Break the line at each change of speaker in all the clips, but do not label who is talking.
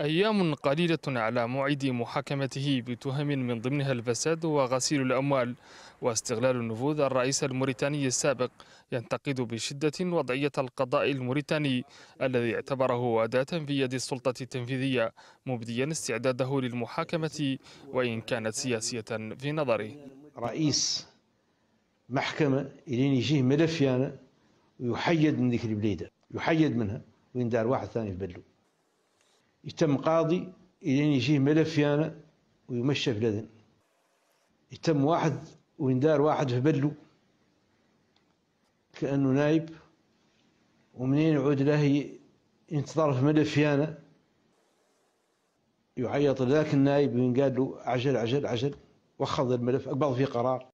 أيام قليلة على موعد محاكمته بتهم من ضمنها الفساد وغسيل الأموال واستغلال النفوذ الرئيس الموريتاني السابق ينتقد بشدة وضعية القضاء الموريتاني الذي اعتبره أداة في يد السلطة التنفيذية مبديا استعداده للمحاكمة وإن كانت سياسية في نظره
رئيس محكمة إلين يجيه ملف ويحيد من ذيك البليدة يحيد منها ويندار واحد ثاني في بلو يتم قاضي الين يجيه ملف يانا ويمشى بلدن يتم واحد ويندار واحد في بلو كانه نايب ومنين يعود له ينتظر في ملف يانا يعيط ذاك النايب وينقال له عجل عجل عجل وخذ الملف اقبض فيه قرار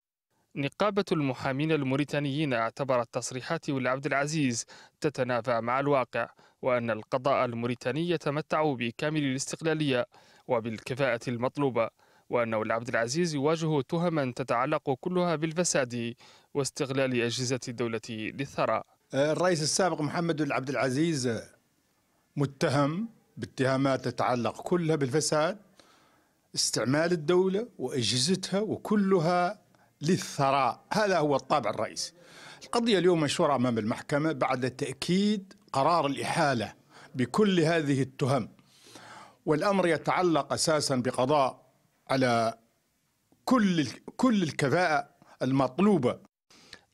نقابة المحامين الموريتانيين اعتبرت تصريحات ولي عبد العزيز تتنافى مع الواقع وأن القضاء الموريتاني يتمتع بكامل الاستقلالية وبالكفاءة المطلوبة وأنه العبد العزيز يواجه تهما تتعلق كلها بالفساد واستغلال أجهزة الدولة للثراء
الرئيس السابق محمد بن عبد العزيز متهم باتهامات تتعلق كلها بالفساد استعمال الدولة وأجهزتها وكلها للثراء هذا هو الطابع الرئيسي القضية اليوم مشهورة أمام المحكمة بعد تأكيد قرار الإحالة بكل هذه التهم والأمر يتعلق أساسا بقضاء على كل كل الكفاءة المطلوبة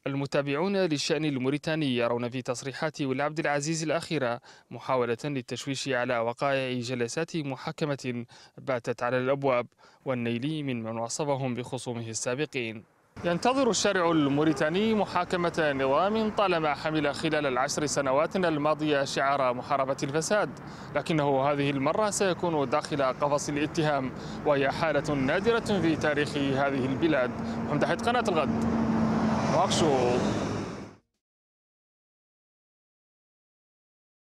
المتابعون للشأن الموريتاني يرون في تصريحات ولي عبد العزيز الأخيرة محاولة للتشويش على وقائع جلسات محكمة باتت على الأبواب والنيل ممن وصفهم بخصومه السابقين ينتظر الشارع الموريتاني محاكمة نظام طالما حمل خلال العشر سنوات الماضية شعار محاربة الفساد لكنه هذه المرة سيكون داخل قفص الاتهام وهي حالة نادرة في تاريخ هذه البلاد محمد حيد قناة الغد واقشوط